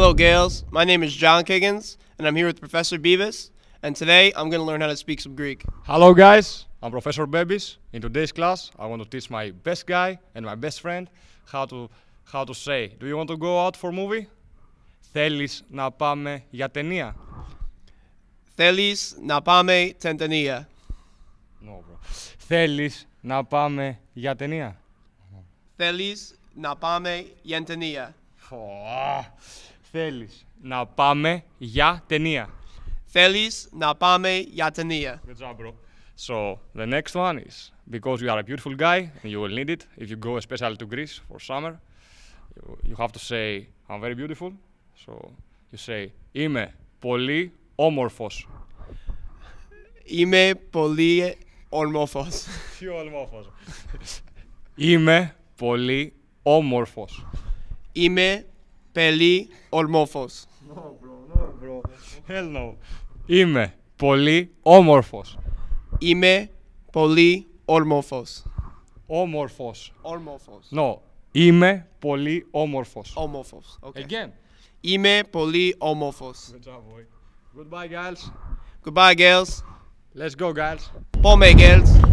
Hello, Gales. My name is John Kiggins, and I'm here with Professor Beavis. And today, I'm going to learn how to speak some Greek. Hello, guys. I'm Professor Beavis. In today's class, I want to teach my best guy and my best friend how to, how to say, do you want to go out for a movie? Θέλεις να πάμε για ταινία. Θέλεις να πάμε ταινία. No, bro. Θέλεις να πάμε για ταινία. Θέλεις να πάμε για ταινία. Oh. Θέλεις να πάμε για ταινία. Θέλεις να πάμε για ταινία. Good job, bro. So, the next one is because you are a beautiful guy and you will need it if you go especially to Greece for summer. You have to say I'm very beautiful. So, you say είμαι πολύ όμορφος. Είμαι πολύ όμορφος. Πιο όμορφος. Είμαι πολύ όμορφος. Είμαι Πολύ Ολμόφος. No bro, bro. Hell no. Είμαι πολύ όμορφος. Είμαι πολύ όμορφος. Όμορφος. Όμορφος. No. Είμαι πολύ όμορφος. Όμορφος. Okay. Again. Είμαι πολύ όμορφος. Good job, boy. Goodbye, girls. Goodbye, girls. Let's go, girls. Πόμε, girls.